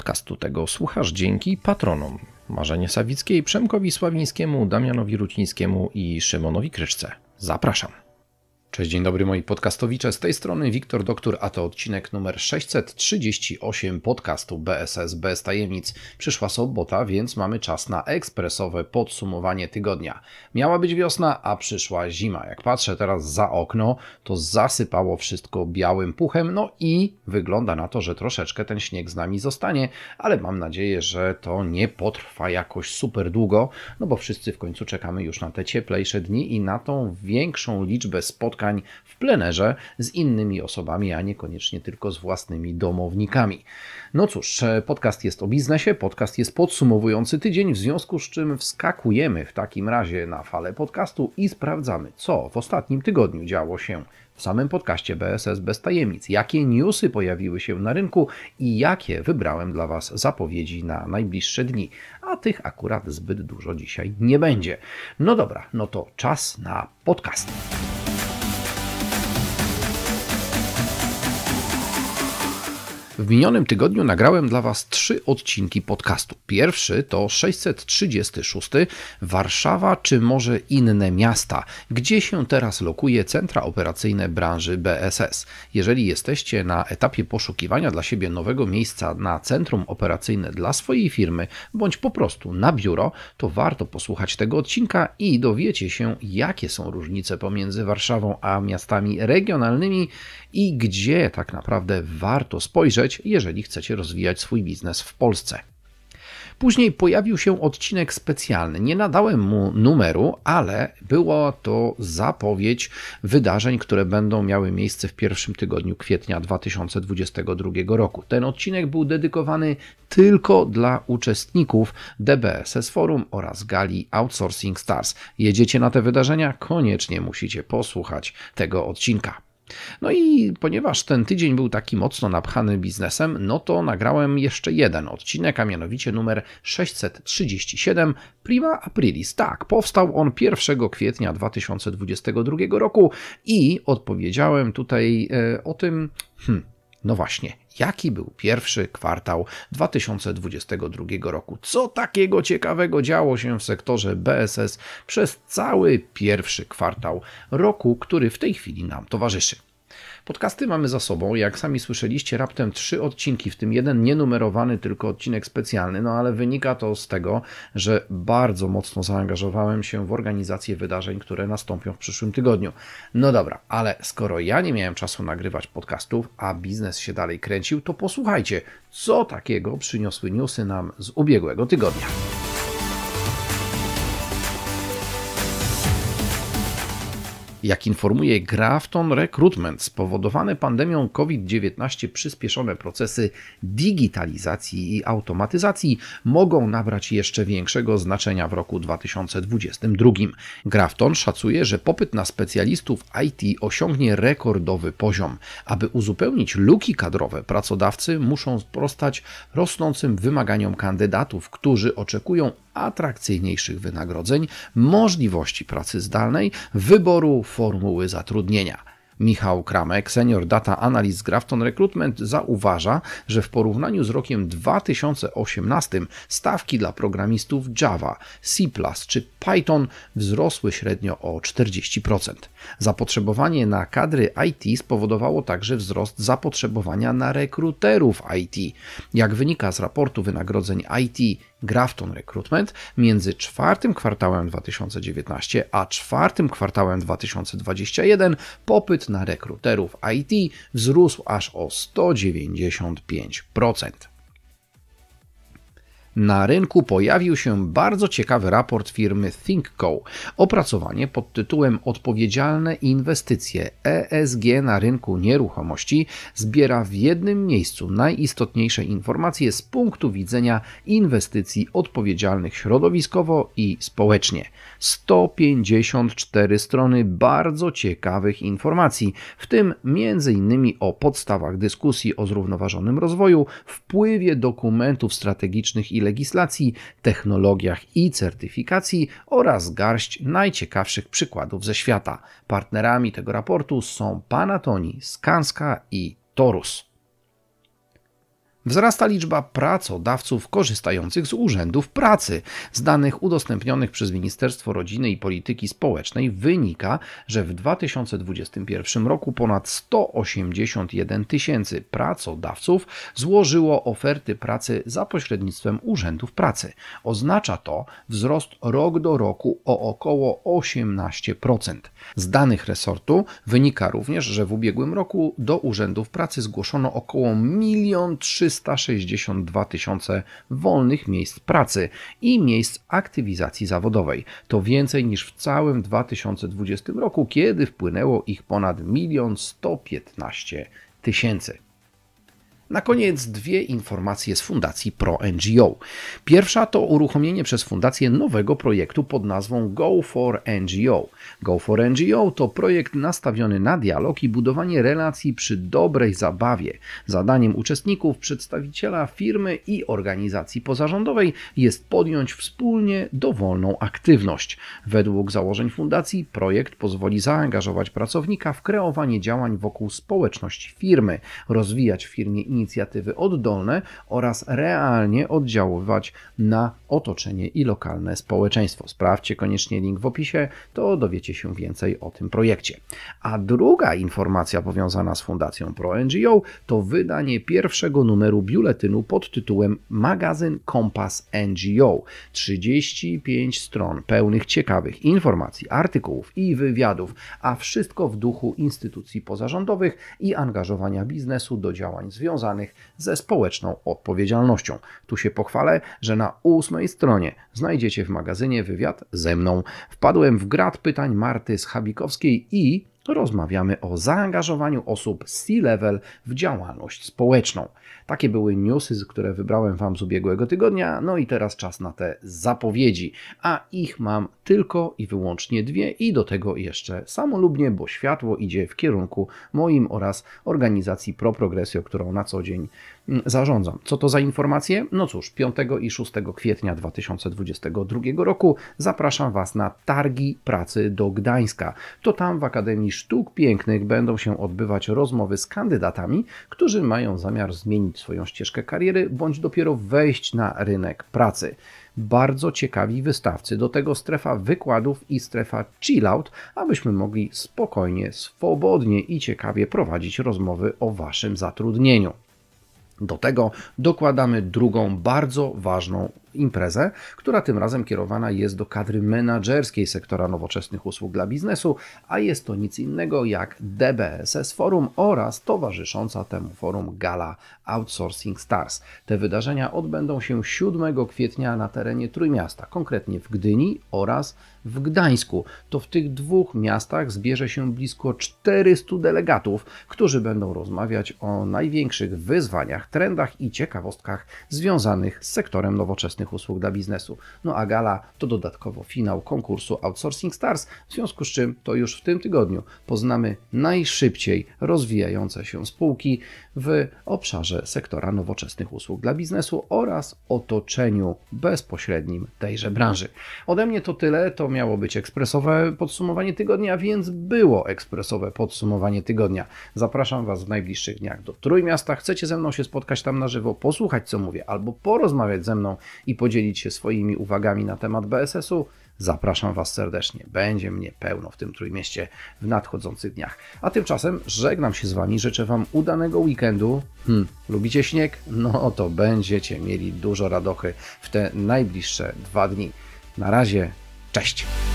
Podcastu tego słuchasz dzięki patronom Marzenie Sawickiej, Przemkowi Sławińskiemu, Damianowi Rucińskiemu i Szymonowi Kryszce. Zapraszam. Cześć, dzień dobry moi podcastowicze. Z tej strony Wiktor Doktor, a to odcinek numer 638 podcastu BSS bez tajemnic. Przyszła sobota, więc mamy czas na ekspresowe podsumowanie tygodnia. Miała być wiosna, a przyszła zima. Jak patrzę teraz za okno, to zasypało wszystko białym puchem, no i wygląda na to, że troszeczkę ten śnieg z nami zostanie, ale mam nadzieję, że to nie potrwa jakoś super długo, no bo wszyscy w końcu czekamy już na te cieplejsze dni i na tą większą liczbę spotkań spotkań w plenerze z innymi osobami, a niekoniecznie tylko z własnymi domownikami. No cóż, e, podcast jest o biznesie, podcast jest podsumowujący tydzień, w związku z czym wskakujemy w takim razie na falę podcastu i sprawdzamy, co w ostatnim tygodniu działo się w samym podcaście BSS bez tajemnic, jakie newsy pojawiły się na rynku i jakie wybrałem dla Was zapowiedzi na najbliższe dni. A tych akurat zbyt dużo dzisiaj nie będzie. No dobra, no to czas na podcast. W minionym tygodniu nagrałem dla Was trzy odcinki podcastu. Pierwszy to 636 Warszawa czy może inne miasta, gdzie się teraz lokuje centra operacyjne branży BSS. Jeżeli jesteście na etapie poszukiwania dla siebie nowego miejsca na centrum operacyjne dla swojej firmy, bądź po prostu na biuro, to warto posłuchać tego odcinka i dowiecie się, jakie są różnice pomiędzy Warszawą a miastami regionalnymi i gdzie tak naprawdę warto spojrzeć jeżeli chcecie rozwijać swój biznes w Polsce. Później pojawił się odcinek specjalny. Nie nadałem mu numeru, ale była to zapowiedź wydarzeń, które będą miały miejsce w pierwszym tygodniu kwietnia 2022 roku. Ten odcinek był dedykowany tylko dla uczestników DBSS Forum oraz gali Outsourcing Stars. Jedziecie na te wydarzenia? Koniecznie musicie posłuchać tego odcinka. No i ponieważ ten tydzień był taki mocno napchany biznesem, no to nagrałem jeszcze jeden odcinek, a mianowicie numer 637 Prima Aprilis. Tak, powstał on 1 kwietnia 2022 roku i odpowiedziałem tutaj e, o tym, hmm, no właśnie, jaki był pierwszy kwartał 2022 roku? Co takiego ciekawego działo się w sektorze BSS przez cały pierwszy kwartał roku, który w tej chwili nam towarzyszy? Podcasty mamy za sobą, jak sami słyszeliście, raptem trzy odcinki, w tym jeden nienumerowany, tylko odcinek specjalny, no ale wynika to z tego, że bardzo mocno zaangażowałem się w organizację wydarzeń, które nastąpią w przyszłym tygodniu. No dobra, ale skoro ja nie miałem czasu nagrywać podcastów, a biznes się dalej kręcił, to posłuchajcie, co takiego przyniosły newsy nam z ubiegłego tygodnia. Jak informuje Grafton Recruitment, spowodowane pandemią COVID-19 przyspieszone procesy digitalizacji i automatyzacji mogą nabrać jeszcze większego znaczenia w roku 2022. Grafton szacuje, że popyt na specjalistów IT osiągnie rekordowy poziom. Aby uzupełnić luki kadrowe, pracodawcy muszą sprostać rosnącym wymaganiom kandydatów, którzy oczekują atrakcyjniejszych wynagrodzeń, możliwości pracy zdalnej, wyboru formuły zatrudnienia. Michał Kramek, senior data analyst Grafton Recruitment, zauważa, że w porównaniu z rokiem 2018 stawki dla programistów Java, C czy Python wzrosły średnio o 40%. Zapotrzebowanie na kadry IT spowodowało także wzrost zapotrzebowania na rekruterów IT. Jak wynika z raportu wynagrodzeń IT Grafton Recruitment między czwartym kwartałem 2019 a czwartym kwartałem 2021 popyt na rekruterów IT wzrósł aż o 195% na rynku pojawił się bardzo ciekawy raport firmy ThinkCo. Opracowanie pod tytułem Odpowiedzialne inwestycje ESG na rynku nieruchomości zbiera w jednym miejscu najistotniejsze informacje z punktu widzenia inwestycji odpowiedzialnych środowiskowo i społecznie. 154 strony bardzo ciekawych informacji, w tym m.in. o podstawach dyskusji o zrównoważonym rozwoju, wpływie dokumentów strategicznych i legislacji, technologiach i certyfikacji oraz garść najciekawszych przykładów ze świata. Partnerami tego raportu są Panatoni, Skanska i Torus. Wzrasta liczba pracodawców korzystających z urzędów pracy. Z danych udostępnionych przez Ministerstwo Rodziny i Polityki Społecznej wynika, że w 2021 roku ponad 181 tysięcy pracodawców złożyło oferty pracy za pośrednictwem urzędów pracy. Oznacza to wzrost rok do roku o około 18%. Z danych resortu wynika również, że w ubiegłym roku do urzędów pracy zgłoszono około 1 300 362 tysiące wolnych miejsc pracy i miejsc aktywizacji zawodowej. To więcej niż w całym 2020 roku, kiedy wpłynęło ich ponad 1 115 tysięcy. Na koniec dwie informacje z Fundacji ProNGO. Pierwsza to uruchomienie przez Fundację nowego projektu pod nazwą Go for NGO. Go for NGO to projekt nastawiony na dialog i budowanie relacji przy dobrej zabawie. Zadaniem uczestników, przedstawiciela firmy i organizacji pozarządowej jest podjąć wspólnie dowolną aktywność. Według założeń Fundacji projekt pozwoli zaangażować pracownika w kreowanie działań wokół społeczności firmy, rozwijać w firmie inicjatywy, inicjatywy oddolne oraz realnie oddziaływać na otoczenie i lokalne społeczeństwo. Sprawdźcie koniecznie link w opisie, to dowiecie się więcej o tym projekcie. A druga informacja powiązana z Fundacją ProNGO to wydanie pierwszego numeru biuletynu pod tytułem Magazyn Kompas NGO. 35 stron pełnych ciekawych informacji, artykułów i wywiadów, a wszystko w duchu instytucji pozarządowych i angażowania biznesu do działań związanych związanych ze społeczną odpowiedzialnością. Tu się pochwalę, że na ósmej stronie znajdziecie w magazynie wywiad ze mną. Wpadłem w grad pytań Marty Schabikowskiej i rozmawiamy o zaangażowaniu osób z C-level w działalność społeczną. Takie były newsy, które wybrałem Wam z ubiegłego tygodnia, no i teraz czas na te zapowiedzi. A ich mam tylko i wyłącznie dwie i do tego jeszcze samolubnie, bo światło idzie w kierunku moim oraz organizacji Pro Progressio, którą na co dzień zarządzam. Co to za informacje? No cóż, 5 i 6 kwietnia 2022 roku zapraszam Was na targi pracy do Gdańska. To tam w Akademii Sztuk Pięknych będą się odbywać rozmowy z kandydatami, którzy mają zamiar zmienić swoją ścieżkę kariery bądź dopiero wejść na rynek pracy bardzo ciekawi wystawcy. Do tego strefa wykładów i strefa chillout, abyśmy mogli spokojnie, swobodnie i ciekawie prowadzić rozmowy o Waszym zatrudnieniu. Do tego dokładamy drugą bardzo ważną imprezę, która tym razem kierowana jest do kadry menedżerskiej sektora nowoczesnych usług dla biznesu, a jest to nic innego jak DBSS Forum oraz towarzysząca temu forum gala Outsourcing Stars. Te wydarzenia odbędą się 7 kwietnia na terenie Trójmiasta, konkretnie w Gdyni oraz w Gdańsku. To w tych dwóch miastach zbierze się blisko 400 delegatów, którzy będą rozmawiać o największych wyzwaniach, trendach i ciekawostkach związanych z sektorem nowoczesnym usług dla biznesu. No a gala to dodatkowo finał konkursu Outsourcing Stars, w związku z czym to już w tym tygodniu poznamy najszybciej rozwijające się spółki w obszarze sektora nowoczesnych usług dla biznesu oraz otoczeniu bezpośrednim tejże branży. Ode mnie to tyle, to miało być ekspresowe podsumowanie tygodnia, więc było ekspresowe podsumowanie tygodnia. Zapraszam Was w najbliższych dniach do Trójmiasta. Chcecie ze mną się spotkać tam na żywo, posłuchać co mówię albo porozmawiać ze mną i podzielić się swoimi uwagami na temat BSS-u, zapraszam Was serdecznie. Będzie mnie pełno w tym trójmieście w nadchodzących dniach. A tymczasem żegnam się z Wami, życzę Wam udanego weekendu. Hmm, lubicie śnieg? No to będziecie mieli dużo radochy w te najbliższe dwa dni. Na razie, cześć!